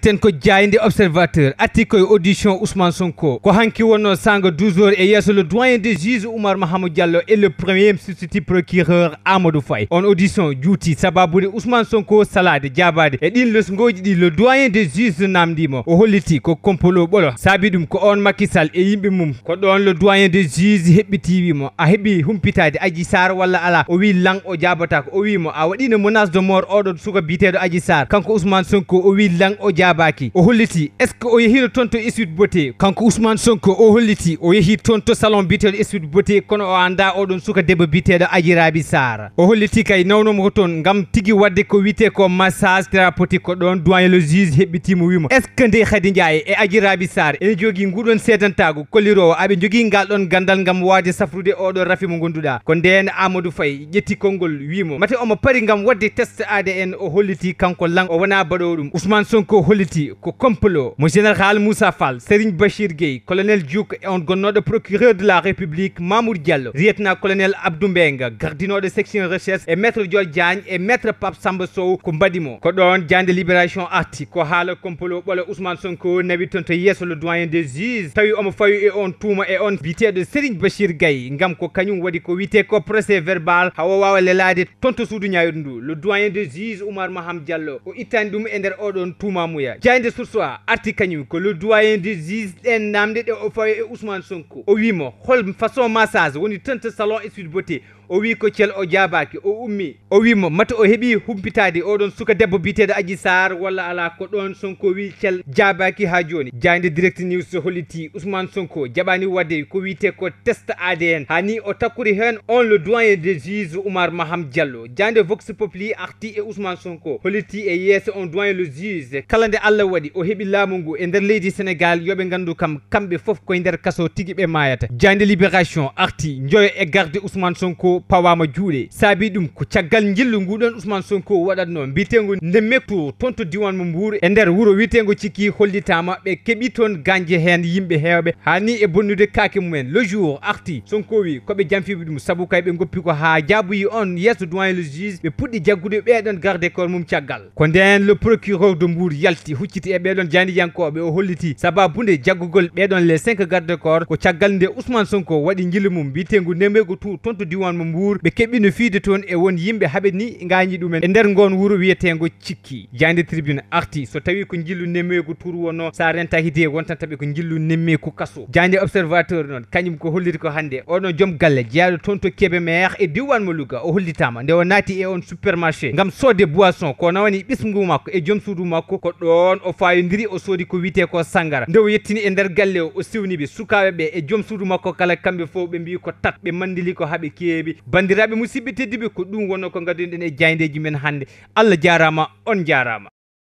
ten ko jayde observateur atti koye audition ousmane sonko ko hanki wonno sanga 12 heures e le doyen de juge oumar mahamadou diallo et le premier substitut procureur amadou faye on audition juuti sababude ousmane sonko salade et e le lesgoji ɗi le doyen de juge namdimo o holliti ko kompolo ɓolo saabi ɗum ko on makisal e yimɓe mum ko ɗon le doyen des juges heɓɓitiwimo a heeɓi humpitade aji sar walla ala o wi lang o Jabatak o wimo a waɗino menace de mort oɗo suka biteɗo aji kanko ousmane sonko o jang o jabaki o holliti est ce que o yehino toon to étude beauté kanko ousmane sonko o holliti o yeehi toon to salon biteɗo étude beauté kono o anda oɗon suka debbo biyeteɗo ajirabi sar o holliti kay nawnomo ko toon gam tigui wadde ko wiite ko massage thérapeutique ko ɗon doyen le juge heɓɓitimo wima est ce que nde hadi ndiaye e ajirabi sar ene jogui nguɗon seedantago kollirowo aɓe jogui ngal ɗon gandal gam wawde safrude oɗo rafi mo gonduɗa ko nden amadou faye ƴetti konngol wimo mate omo paari gam wadde test adn en o holliti kanko lan o wona baɗowo ɗum ousmane Sonko holiti ko komplo mo général Moussa Fall Serigne Bachir colonel Duke, et un de procureur de la République Mamour Diallo lieutenant-colonel Abdou Gardino de section recherche et maître Dior et maître Pape Samba Sow ko mbaɗimo ko don jande libération arti ko hala komplo Ousmane Sonko nabi tonto le doyen des Ziz, tawi omo fayu e on touma e on de Serigne Bachir Gueye ngam ko kañum wadi ko wité ko procès verbal hawa wawa lelade Tonto to le doyen des Ziz Omar Maham Diallo ko itandum ender der tout tumamuya jaynde sursoa arti kañum ko le doyen de juge ɗen namde ɗe o fawi ousmane sonko o wimo hol façon massage woni tente salon et suite beauté o wi ko thiel o jabaki o ummi o wimo mata o heeɓi humpitade oɗon suka debbo biyeteɗo aji sar walla ala ko ɗon sonko wi thiel jabaki ha joni jande direct news holliti ousmane sonko jaɓani wadde ko wiyete ko test adn hani o takkuri hen on le doyen de juge oumar maham diallo jande vox popli arti e ousmane sonko holliti e yeeso on doyen le juge kala nde allah waɗi o heeɓi laamu ngu e nder leydi sénégal yooɓe gandu kam kamɓe foof koye nder kaso tigui ɓe mayata jande libération arti joyo e garde ousmane sonko pawama juuɗe saabi ɗum ko caggal jillu nguɗon ousmane sonko waɗatno mbitego nde mekto toon to diwan mo mbour e nder wuuro witego cikki hollitama ɓe keeɓi toon gañje hen yimɓe hewɓe hani e bonnude kake mumen le jour arti sonko wi koɓe jamfiɓe ɗum saabu kay ɓe goppi ko ha jaabuyi on yesso doin le juge ɓe puɗɗi jaggude ɓeɗon garde corps mum caggal ko nden le procureur de mbour yalti hucciti e ɓeɗon jandiyankoɓe o holliti sababude jaggugol ɓeɗon les 5 garde corps ko caggal nde ousmane sonko waɗi jillu mum mbitego ndemego tout toon to diwan mo nder wuuro ɓe keɓino fiide toon e won yimɓe haaɓe ni gañi ɗumen e nder gon wuuro wiyetego cikki jande tribune arti so tawi ko jillu nemmeku tour wono sa rentaki de wontan taɓi ko jillu nemmeku kaso jande observateur noon kañum ko holliti ko hande oɗon joom galle jeyaɗo toon to kebe maire e diwan mo luga o hollitama nde o naati e on supermarché gam soode boisson ko nawani ɓisgu makko e joom suudu makko ko ɗon o fayodiri o soodi ko wiyete ko sangara nde o yettini e nder galle o o siwniɓe sukaɓeɓe e joom suudu makko kala kamɓe fo ɓe mbi ko tat ɓe mandili ko haaɓe keewi bandiraɓe musidɓe teddiɓe ko ɗum wonno ko gadunoɗen e jayndeji men hannde allah jarama on jarama